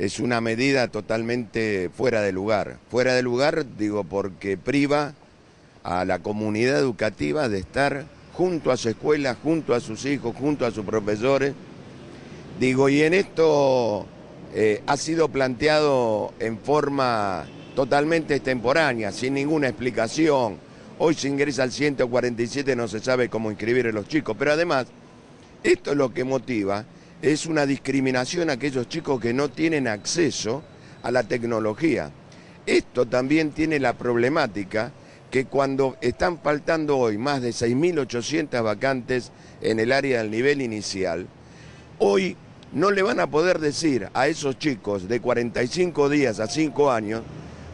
es una medida totalmente fuera de lugar. Fuera de lugar, digo, porque priva a la comunidad educativa de estar junto a su escuela, junto a sus hijos, junto a sus profesores. Digo, y en esto eh, ha sido planteado en forma totalmente extemporánea, sin ninguna explicación. Hoy se ingresa al 147, no se sabe cómo inscribir a los chicos, pero además, esto es lo que motiva es una discriminación a aquellos chicos que no tienen acceso a la tecnología. Esto también tiene la problemática que cuando están faltando hoy más de 6.800 vacantes en el área del nivel inicial, hoy no le van a poder decir a esos chicos de 45 días a 5 años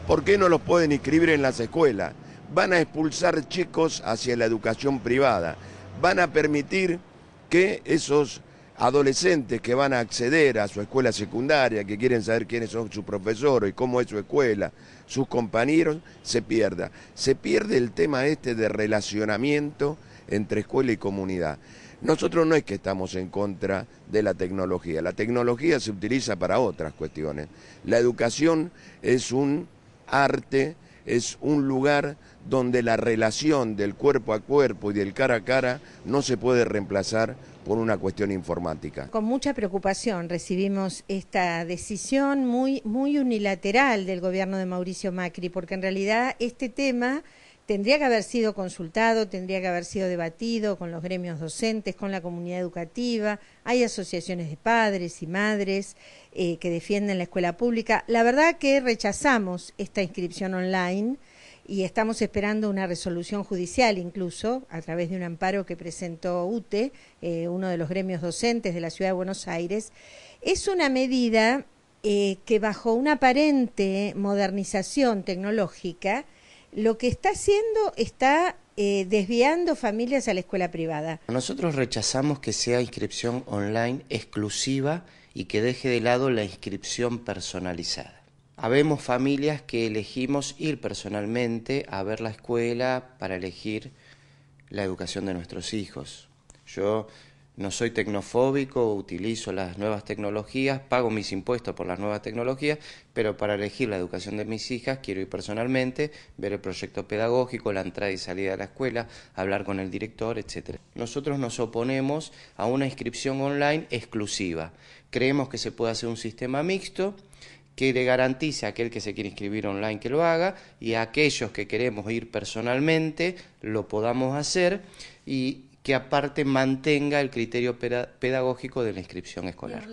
por qué no los pueden inscribir en las escuelas. Van a expulsar chicos hacia la educación privada, van a permitir que esos adolescentes que van a acceder a su escuela secundaria, que quieren saber quiénes son sus profesores y cómo es su escuela, sus compañeros, se pierda. Se pierde el tema este de relacionamiento entre escuela y comunidad. Nosotros no es que estamos en contra de la tecnología, la tecnología se utiliza para otras cuestiones. La educación es un arte es un lugar donde la relación del cuerpo a cuerpo y del cara a cara no se puede reemplazar por una cuestión informática. Con mucha preocupación recibimos esta decisión muy, muy unilateral del gobierno de Mauricio Macri, porque en realidad este tema tendría que haber sido consultado, tendría que haber sido debatido con los gremios docentes, con la comunidad educativa, hay asociaciones de padres y madres eh, que defienden la escuela pública. La verdad que rechazamos esta inscripción online y estamos esperando una resolución judicial incluso a través de un amparo que presentó UTE, eh, uno de los gremios docentes de la Ciudad de Buenos Aires. Es una medida eh, que bajo una aparente modernización tecnológica, lo que está haciendo está eh, desviando familias a la escuela privada. Nosotros rechazamos que sea inscripción online exclusiva y que deje de lado la inscripción personalizada. Habemos familias que elegimos ir personalmente a ver la escuela para elegir la educación de nuestros hijos. Yo no soy tecnofóbico, utilizo las nuevas tecnologías, pago mis impuestos por las nuevas tecnologías, pero para elegir la educación de mis hijas quiero ir personalmente, ver el proyecto pedagógico, la entrada y salida de la escuela, hablar con el director, etc. Nosotros nos oponemos a una inscripción online exclusiva. Creemos que se puede hacer un sistema mixto que le garantice a aquel que se quiere inscribir online que lo haga y a aquellos que queremos ir personalmente lo podamos hacer y que aparte mantenga el criterio pedagógico de la inscripción escolar.